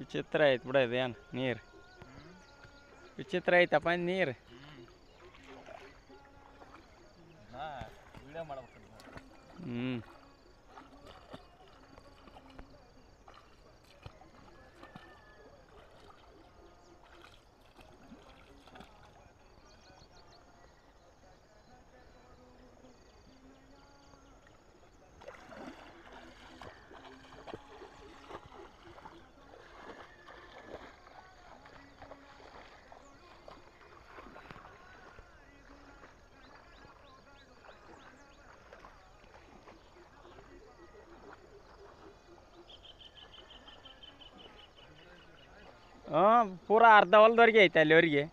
ವಿಚಿತ್ರ ಐತೆ ಬಿಡ ಇದೇನು ನೀರು ವಿಚಿತ್ರ ಐತಪ್ಪ ನೀರು ಹ್ಞೂ ಹಾಂ ಪೂರ ಅರ್ಧ ಹೊಲ್ದವ್ರಿಗೆ ಐತೆ ಅಲ್ಲಿವರಿಗೆ